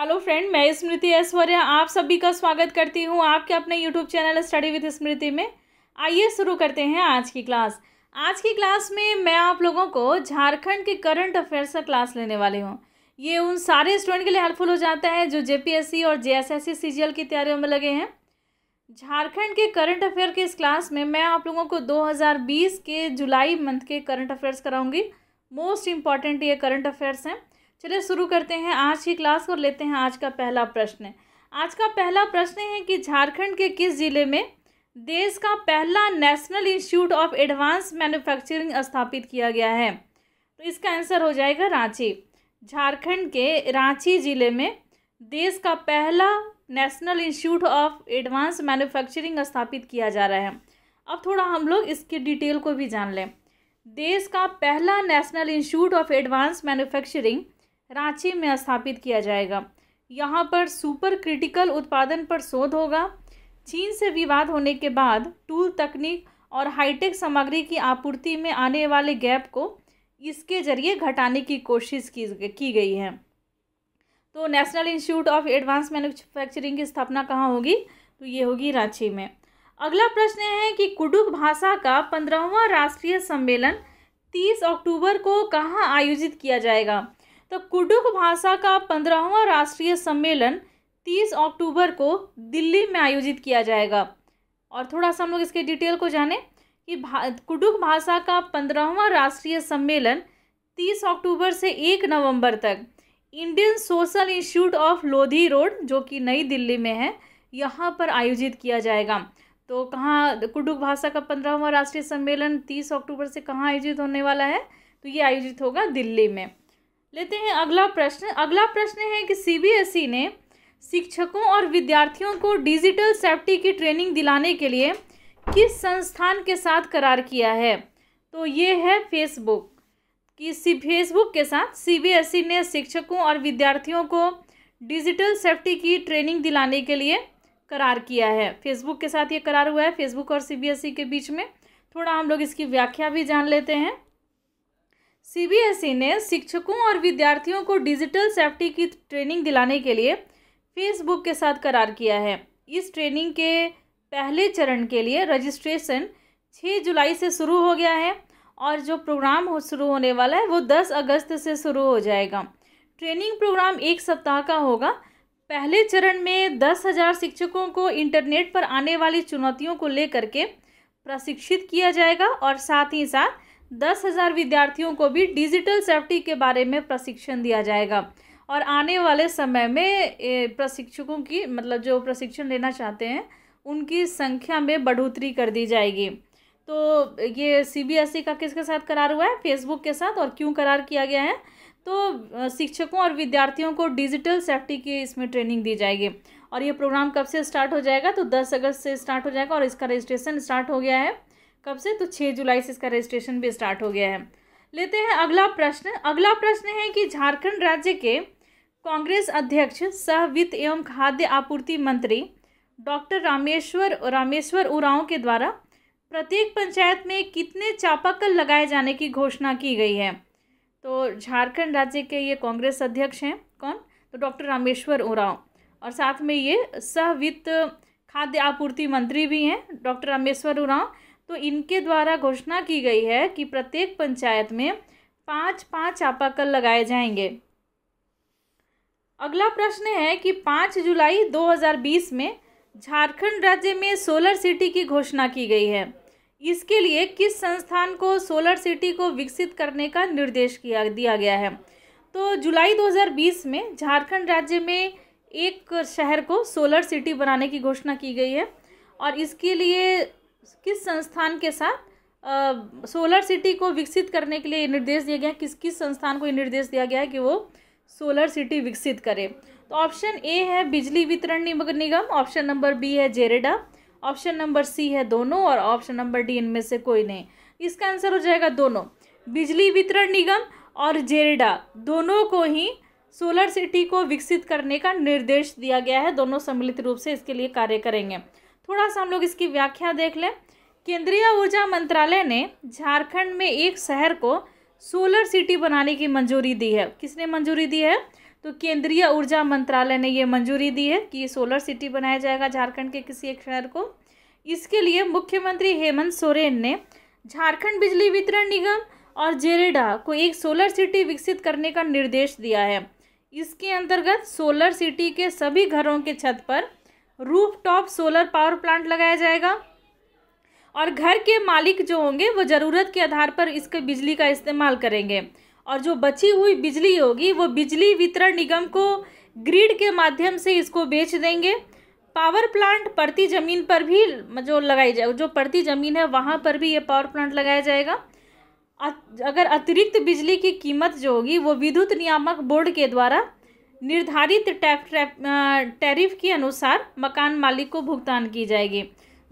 hello friend मैं स्मृति ऐश्वर्या आप सभी का स्वागत करती हूँ आपके अपने YouTube channel study with Smriti में आइए शुरू करते हैं आज की क्लास आज की क्लास में मैं आप लोगों को झारखंड के करंट अफेयर्स का क्लास लेने वाली हूँ ये उन सारे स्टूडेंट के लिए हेल्पफुल हो जाता है जो जे और जे एस की तैयारियों में लगे हैं झारखंड के करंट अफेयर के इस क्लास में मैं आप लोगों को 2020 के जुलाई मंथ के करंट अफेयर्स कराऊंगी मोस्ट इम्पॉर्टेंट ये करंट अफेयर्स हैं चलिए शुरू करते हैं आज की क्लास और लेते हैं आज का पहला प्रश्न आज का पहला प्रश्न है कि झारखंड के किस जिले में देश का पहला national institute of advance manufacturing स्थापित किया गया है तो इसका आंसर हो जाएगा रांची झारखंड के रांची जिले में देश का पहला national institute of advance manufacturing स्थापित किया जा रहा है अब थोड़ा हम लोग इसके डिटेल को भी जान लें देश का पहला national institute of advance manufacturing Ranchi में स्थापित किया जाएगा यहाँ पर सुपर क्रिटिकल उत्पादन पर शोध होगा चीन से विवाद होने के बाद टूल तकनीक और हाईटेक सामग्री की आपूर्ति में आने वाले गैप को इसके जरिए घटाने की कोशिश की की गई है तो national institute of advance manufacturing की स्थापना कहाँ होगी तो ये होगी रांची में अगला प्रश्न है कि कुडुक भाषा का पंद्रहवा राष्ट्रीय सम्मेलन तीस अक्टूबर को कहाँ आयोजित किया जाएगा तो कुडुक भाषा का पंद्रहवा राष्ट्रीय सम्मेलन 30 अक्टूबर को दिल्ली में आयोजित किया जाएगा और थोड़ा सा हम लोग इसके डिटेल को जाने कि भा, कुडुक भाषा का पंद्रहवा राष्ट्रीय सम्मेलन 30 अक्टूबर से 1 नवंबर तक Indian social institute of Lodhi road जो कि नई दिल्ली में है यहाँ पर आयोजित किया जाएगा तो कहाँ कुडुक भाषा का पंद्रहवा राष्ट्रीय सम्मेलन 30 अक्टूबर से कहाँ आयोजित होने वाला है तो ये आयोजित होगा दिल्ली में लेते हैं अगला प्रश्न अगला प्रश्न है कि सीबीएसई e ने शिक्षकों और विद्यार्थियों को डिजिटल सेफ्टी की ट्रेनिंग दिलाने के लिए किस संस्थान के साथ करार किया है तो ये है फेसबुक कि सी फेसबुक के साथ सीबीएसई e ने शिक्षकों और विद्यार्थियों को डिजिटल सेफ्टी की ट्रेनिंग दिलाने के लिए करार किया है फेसबुक के साथ ये करार हुआ है फेसबुक और सीबीएसई e के बीच में थोड़ा हम लोग इसकी व्याख्या भी जान लेते हैं सीबीएसई e ने शिक्षकों और विद्यार्थियों को डिजिटल सेफ्टी की ट्रेनिंग दिलाने के लिए फेसबुक के साथ करार किया है इस ट्रेनिंग के पहले चरण के लिए रजिस्ट्रेशन 6 जुलाई से शुरू हो गया है और जो प्रोग्राम हो शुरू होने वाला है वो 10 अगस्त से शुरू हो जाएगा ट्रेनिंग प्रोग्राम एक सप्ताह का होगा पहले चरण में दस हज़ार शिक्षकों को इंटरनेट पर आने वाली चुनौतियों को लेकर के प्रशिक्षित किया जाएगा और साथ ही साथ दस हज़ार विद्यार्थियों को भी डिजिटल सेफ्टी के बारे में प्रशिक्षण दिया जाएगा और आने वाले समय में प्रशिक्षकों की मतलब जो प्रशिक्षण लेना चाहते हैं उनकी संख्या में बढ़ोतरी कर दी जाएगी तो ये सीबीएसई e का किसके साथ करार हुआ है फेसबुक के साथ और क्यों करार किया गया है तो शिक्षकों और विद्यार्थियों को डिजिटल सेफ्टी की इसमें ट्रेनिंग दी जाएगी और ये प्रोग्राम कब से स्टार्ट हो जाएगा तो दस अगस्त से स्टार्ट हो जाएगा और इसका रजिस्ट्रेशन स्टार्ट हो गया है कब से तो छः जुलाई से इसका रजिस्ट्रेशन भी स्टार्ट हो गया है लेते हैं अगला प्रश्न अगला प्रश्न है कि झारखंड राज्य के कांग्रेस अध्यक्ष सह वित्त एवं खाद्य आपूर्ति मंत्री डॉक्टर रामेश्वर रामेश्वर उरांव के द्वारा प्रत्येक पंचायत में कितने चापाकल लगाए जाने की घोषणा की गई है तो झारखंड राज्य के ये कांग्रेस अध्यक्ष हैं कौन तो डॉक्टर रामेश्वर उरांव और साथ में ये सह वित्त खाद्य आपूर्ति मंत्री भी हैं डॉक्टर रामेश्वर उरांव तो इनके द्वारा घोषणा की गई है कि प्रत्येक पंचायत में पाँच पाँच आपाकल लगाए जाएंगे अगला प्रश्न है कि पाँच जुलाई 2020 में झारखंड राज्य में सोलर सिटी की घोषणा की गई है इसके लिए किस संस्थान को सोलर सिटी को विकसित करने का निर्देश किया दिया गया है तो जुलाई 2020 में झारखंड राज्य में एक शहर को सोलर सिटी बनाने की घोषणा की गई है और इसके लिए किस संस्थान के साथ आ, सोलर सिटी को विकसित करने के लिए निर्देश दिया गया किस किस संस्थान को निर्देश दिया गया है कि वो सोलर सिटी विकसित करे तो ऑप्शन ए है बिजली वितरण निगम ऑप्शन नंबर बी है जेरेडा ऑप्शन नंबर सी है दोनों और ऑप्शन नंबर डी इनमें से कोई नहीं इसका आंसर हो जाएगा दोनों बिजली वितरण निगम और जेरेडा दोनों को ही सोलर सिटी को विकसित करने का निर्देश दिया गया है दोनों सम्मिलित रूप से इसके लिए कार्य करेंगे थोड़ा सा हम लोग इसकी व्याख्या देख लें केंद्रीय ऊर्जा मंत्रालय ने झारखंड में एक शहर को सोलर सिटी बनाने की मंजूरी दी है किसने मंजूरी दी है तो केंद्रीय ऊर्जा मंत्रालय ने ये मंजूरी दी है कि ये सोलर सिटी बनाया जाएगा झारखंड के किसी एक शहर को इसके लिए मुख्यमंत्री हेमंत सोरेन ने झारखंड बिजली वितरण निगम और जेरेडा को एक सोलर सिटी विकसित करने का निर्देश दिया है इसके अंतर्गत सोलर सिटी के सभी घरों के छत पर roof top solar power plant लगाया जाएगा और घर के मालिक जो होंगे वो ज़रूरत के आधार पर इसके बिजली का इस्तेमाल करेंगे और जो बची हुई बिजली होगी वो बिजली वितरण निगम को ग्रिड के माध्यम से इसको बेच देंगे पावर प्लांट प्रति ज़मीन पर भी जो लगाई जाए जो प्रति ज़मीन है वहाँ पर भी ये पावर प्लांट लगाया जाएगा अगर अतिरिक्त बिजली की कीमत जो होगी वो विद्युत नियामक बोर्ड के द्वारा निर्धारित टैरिफ के अनुसार मकान मालिक को भुगतान की जाएगी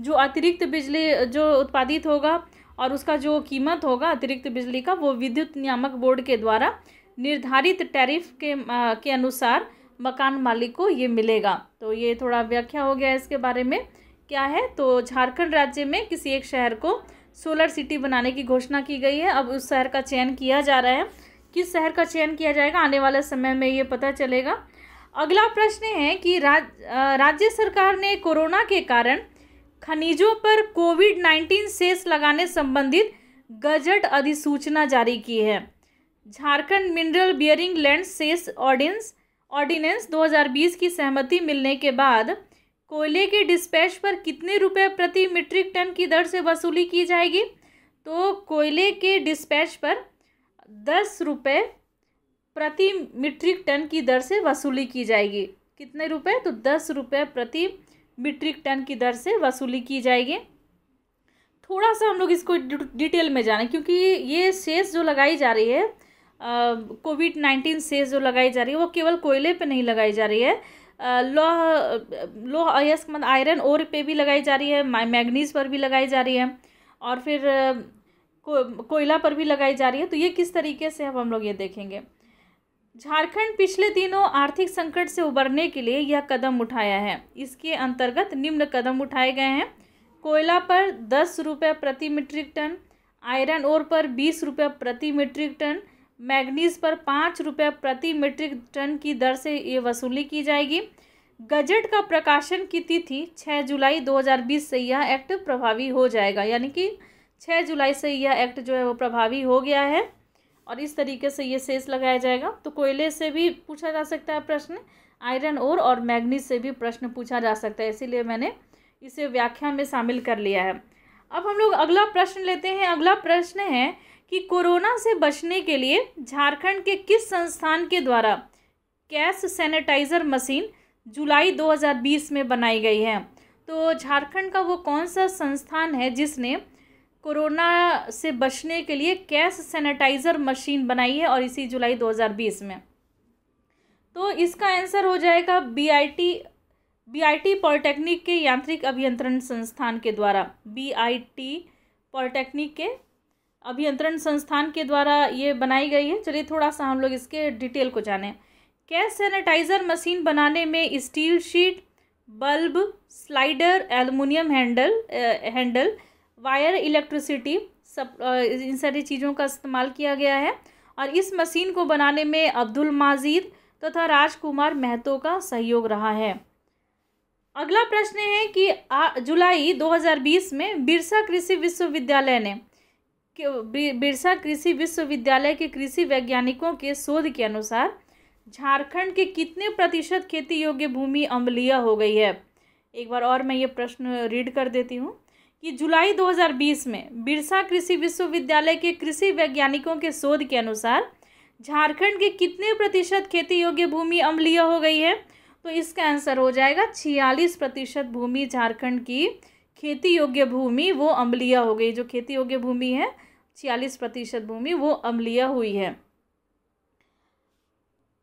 जो अतिरिक्त बिजली जो उत्पादित होगा और उसका जो कीमत होगा अतिरिक्त बिजली का वो विद्युत नियामक बोर्ड के द्वारा निर्धारित टैरिफ के आ, के अनुसार मकान मालिक को ये मिलेगा तो ये थोड़ा व्याख्या हो गया इसके बारे में क्या है तो झारखंड राज्य में किसी एक शहर को सोलर सिटी बनाने की घोषणा की गई है अब उस शहर का चयन किया जा रहा है किस शहर का चयन किया जाएगा आने वाले समय में ये पता चलेगा अगला प्रश्न है कि राज राज्य सरकार ने कोरोना के कारण खनिजों पर कोविड नाइन्टीन सेस लगाने संबंधित गजट अधिसूचना जारी की है Jharkhand mineral bearing land cess ordinance ordinance 2020 की सहमति मिलने के बाद कोयले के डिस्पैच पर कितने रुपए प्रति मीट्रिक टन की दर से वसूली की जाएगी तो कोयले के डिस्पैच पर दस रुपये प्रति मीट्रिक टन की दर से वसूली की जाएगी कितने रुपए तो दस रुपये प्रति मीट्रिक टन की दर से वसूली की जाएगी थोड़ा सा हम लोग इसको डिटेल में जाने क्योंकि ये सेस जो लगाई जा रही है कोविड नाइन्टीन सेस जो लगाई जा रही है वो केवल कोयले पे नहीं लगाई जा रही है लोह लोह अयस्क मतलब आयरन और पे भी लगाई जा रही है मैग्नीज पर भी लगाई जा रही है और फिर को, कोयला पर भी लगाई जा रही है तो ये किस तरीके से अब हम लोग ये देखेंगे झारखंड पिछले दिनों आर्थिक संकट से उबरने के लिए यह कदम उठाया है इसके अंतर्गत निम्न कदम उठाए गए हैं कोयला पर दस रुपये प्रति मीट्रिक टन आयरन ओर पर बीस रुपये प्रति मीट्रिक टन मैग्नीज पर पाँच रुपये प्रति मीट्रिक टन की दर से ये वसूली की जाएगी गजट का प्रकाशन की तिथि छः जुलाई 2020 से यह एक्ट प्रभावी हो जाएगा यानी कि छः जुलाई से यह एक्ट जो है वो प्रभावी हो गया है और इस तरीके से ये सेस लगाया जाएगा तो कोयले से भी पूछा जा सकता है प्रश्न आयरन ओर और मैग्नीज से भी प्रश्न पूछा जा सकता है इसीलिए मैंने इसे व्याख्या में शामिल कर लिया है अब हम लोग अगला प्रश्न लेते हैं अगला प्रश्न है कि कोरोना से बचने के लिए झारखंड के किस संस्थान के द्वारा कैश सैनिटाइज़र मशीन जुलाई 2020 में बनाई गई है तो झारखंड का वो कौन सा संस्थान है जिसने कोरोना से बचने के लिए कैश सैनिटाइज़र मशीन बनाई है और इसी जुलाई 2020 में तो इसका आंसर हो जाएगा बीआईटी बीआईटी पॉलिटेक्निक के यांत्रिक अभियंत्रण संस्थान के द्वारा बीआईटी पॉलिटेक्निक के अभियंत्रण संस्थान के द्वारा ये बनाई गई है चलिए थोड़ा सा हम लोग इसके डिटेल को जानें कैश सैनिटाइज़र मशीन बनाने में steel sheet bulb slider aluminium handle handle wire electricity सब इन सारी चीज़ों का इस्तेमाल किया गया है और इस मशीन को बनाने में अब्दुल माजिद तथा तो राजकुमार महतो का सहयोग रहा है अगला प्रश्न है कि जुलाई 2020 में बिरसा कृषि विश्वविद्यालय ने बिरसा कृषि विश्वविद्यालय के कृषि वैज्ञानिकों के शोध के अनुसार झारखंड के कितने प्रतिशत खेती योग्य भूमि अम्लीय हो गई है एक बार और मैं ये प्रश्न रीड कर देती हूँ कि जुलाई 2020 में बिरसा कृषि विश्वविद्यालय के कृषि वैज्ञानिकों के शोध के अनुसार झारखंड के कितने प्रतिशत खेती योग्य भूमि अम्लीय हो गई है तो इसका आंसर हो जाएगा छियालीस प्रतिशत भूमि झारखंड की खेती योग्य भूमि वो अम्लीय हो गई जो खेती योग्य भूमि है छियालीस प्रतिशत भूमि वो अम्लीय हुई है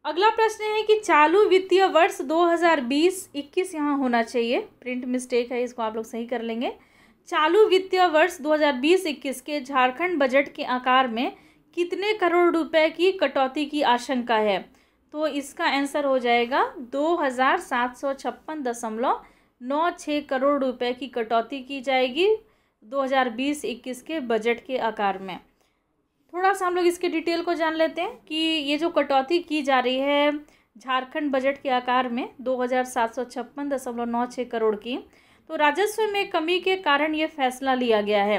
अगला प्रश्न है कि चालू वित्तीय वर्ष 2020-21 यहाँ होना चाहिए प्रिंट मिस्टेक है इसको आप लोग सही कर लेंगे चालू वित्तीय वर्ष 2020-21 के झारखंड बजट के आकार में कितने करोड़ रुपए की कटौती की आशंका है तो इसका आंसर हो जाएगा दो हज़ार सात सौ छप्पन दशमलव नौ छः करोड़ रुपए की कटौती की जाएगी 2020-21 के बजट के आकार में थोड़ा सा हम लोग इसके डिटेल को जान लेते हैं कि ये जो कटौती की जा रही है झारखंड बजट के आकार में दो हज़ार सात सौ छप्पन दशमलव नौ छः करोड़ की तो राजस्व में कमी के कारण ये फैसला लिया गया है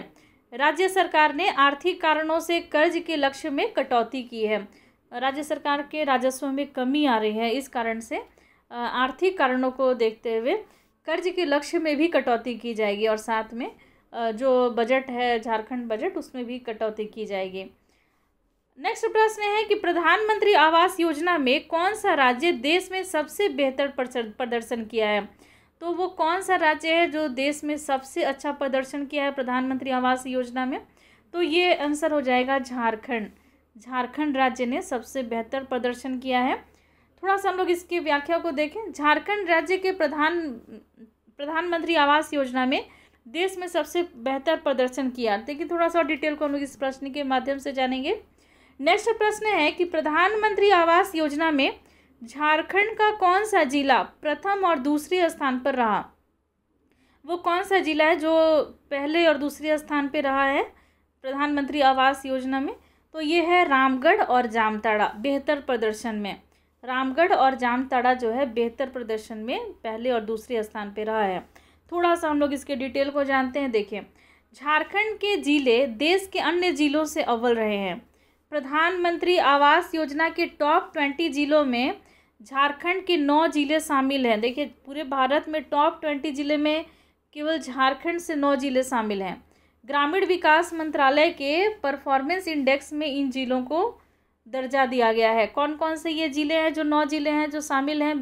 राज्य सरकार ने आर्थिक कारणों से कर्ज के लक्ष्य में कटौती की है राज्य सरकार के राजस्व में कमी आ रही है इस कारण से आर्थिक कारणों को देखते हुए कर्ज के लक्ष्य में भी कटौती की जाएगी और साथ में जो बजट है झारखंड बजट उसमें भी कटौती की जाएगी नेक्स्ट प्रश्न है कि प्रधानमंत्री आवास योजना में कौन सा राज्य देश में सबसे बेहतर प्रदर्शन किया है तो वो कौन सा राज्य है जो देश में सबसे अच्छा प्रदर्शन किया है प्रधानमंत्री आवास योजना में तो ये आंसर हो जाएगा झारखंड झारखंड राज्य ने सबसे बेहतर प्रदर्शन किया है थोड़ा सा हम लोग इसकी व्याख्या को देखें झारखंड राज्य के प्रधान प्रधानमंत्री आवास योजना में देश में सबसे बेहतर प्रदर्शन किया देखिए थोड़ा सा डिटेल को हम लोग इस प्रश्न के माध्यम से जानेंगे नेक्स्ट प्रश्न है कि प्रधानमंत्री आवास योजना में झारखंड का कौन सा जिला प्रथम और दूसरे स्थान पर रहा वो कौन सा जिला है जो पहले और दूसरे स्थान पर रहा है प्रधानमंत्री आवास योजना में तो ये है रामगढ़ और जामताड़ा बेहतर प्रदर्शन में रामगढ़ और जामताड़ा जो है बेहतर प्रदर्शन में पहले और दूसरे स्थान पर रहा है थोड़ा सा हम लोग इसके डिटेल को जानते हैं देखें झारखंड के जिले देश के अन्य जिलों से अव्वल रहे हैं प्रधानमंत्री आवास योजना के टॉप ट्वेंटी जिलों में झारखंड के नौ ज़िले शामिल हैं देखिए पूरे भारत में टॉप ट्वेंटी ज़िले में केवल झारखंड से नौ ज़िले शामिल हैं ग्रामीण विकास मंत्रालय के परफॉर्मेंस इंडेक्स में इन ज़िलों को दर्जा दिया गया है कौन कौन से ये ज़िले हैं जो नौ ज़िले हैं जो शामिल हैं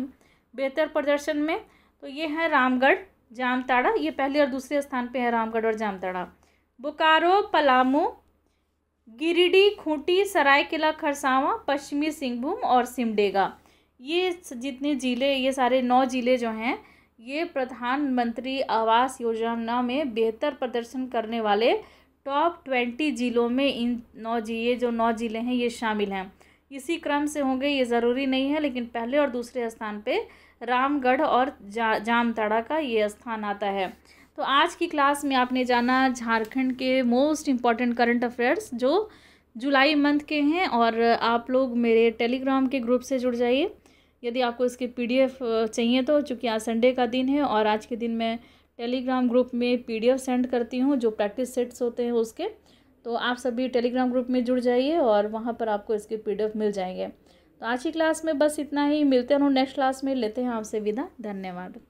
बेहतर प्रदर्शन में तो ये हैं रामगढ़ जामताड़ा ये पहले और दूसरे स्थान पे है रामगढ़ और जामताड़ा बोकारो पलामू गिरिडीह खूंटी सरायकेला खरसावां पश्चिमी सिंहभूम और सिमडेगा ये जितने ज़िले ये सारे नौ ज़िले जो हैं ये प्रधानमंत्री आवास योजना में बेहतर प्रदर्शन करने वाले टॉप ट्वेंटी ज़िलों में इन नौ जिले जो नौ ज़िले हैं ये शामिल हैं इसी क्रम से होंगे ये ज़रूरी नहीं है लेकिन पहले और दूसरे स्थान पे रामगढ़ और जा जामताड़ा का ये स्थान आता है तो आज की क्लास में आपने जाना झारखंड के मोस्ट इम्पॉर्टेंट करंट अफेयर्स जो जुलाई मंथ के हैं और आप लोग मेरे टेलीग्राम के ग्रुप से जुड़ जाइए यदि आपको इसके पीडीएफ चाहिए तो चूँकि आज संडे का दिन है और आज के दिन मैं टेलीग्राम ग्रुप में पीडीएफ सेंड करती हूँ जो प्रैक्टिस सेट्स होते हैं उसके तो आप सभी टेलीग्राम ग्रुप में जुड़ जाइए और वहाँ पर आपको इसके पी मिल जाएंगे तो आज की क्लास में बस इतना ही मिलते हैं नेक्स्ट क्लास में लेते हैं आपसे विदा धन्यवाद